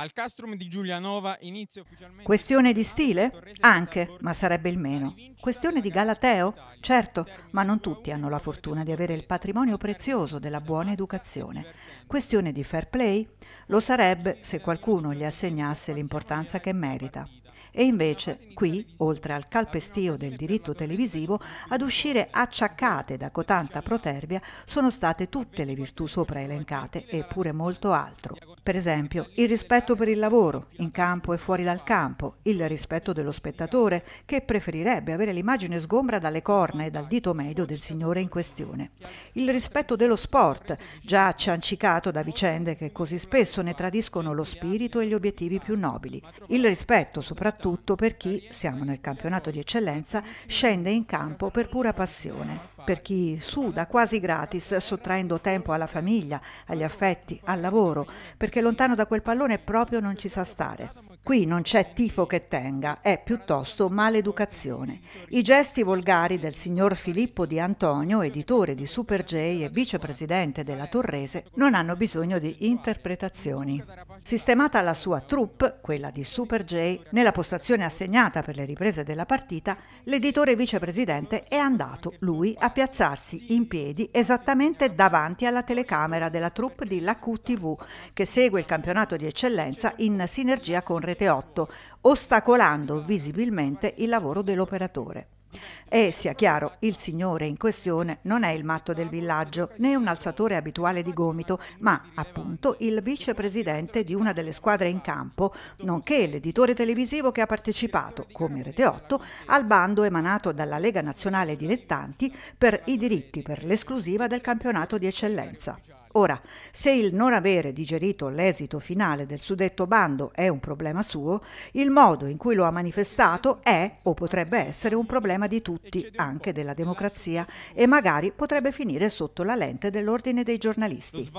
Al castrum di Giulianova inizia ufficialmente... Questione di stile? Anche, ma sarebbe il meno. Questione di galateo? Certo, ma non tutti hanno la fortuna di avere il patrimonio prezioso della buona educazione. Questione di fair play? Lo sarebbe se qualcuno gli assegnasse l'importanza che merita. E invece, qui, oltre al calpestio del diritto televisivo, ad uscire acciaccate da cotanta proterbia sono state tutte le virtù sopra elencate e pure molto altro. Per esempio, il rispetto per il lavoro, in campo e fuori dal campo, il rispetto dello spettatore, che preferirebbe avere l'immagine sgombra dalle corna e dal dito medio del signore in questione. Il rispetto dello sport, già ciancicato da vicende che così spesso ne tradiscono lo spirito e gli obiettivi più nobili. Il rispetto soprattutto per chi, siamo nel campionato di eccellenza, scende in campo per pura passione per chi suda quasi gratis, sottraendo tempo alla famiglia, agli affetti, al lavoro, perché lontano da quel pallone proprio non ci sa stare. Qui non c'è tifo che tenga, è piuttosto maleducazione. I gesti volgari del signor Filippo Di Antonio, editore di Super J e vicepresidente della Torrese, non hanno bisogno di interpretazioni. Sistemata la sua troupe, quella di Super J, nella postazione assegnata per le riprese della partita, l'editore vicepresidente è andato, lui, a piazzarsi in piedi esattamente davanti alla telecamera della troupe di LAQ TV, che segue il campionato di eccellenza in sinergia con Retrasio 7.8, ostacolando visibilmente il lavoro dell'operatore. E sia chiaro, il signore in questione non è il matto del villaggio né un alzatore abituale di gomito, ma appunto il vicepresidente di una delle squadre in campo, nonché l'editore televisivo che ha partecipato, come Rete 8, al bando emanato dalla Lega Nazionale Dilettanti per i diritti per l'esclusiva del campionato di eccellenza. Ora, se il non avere digerito l'esito finale del suddetto bando è un problema suo, il modo in cui lo ha manifestato è o potrebbe essere un problema di tutti, anche della democrazia, e magari potrebbe finire sotto la lente dell'ordine dei giornalisti.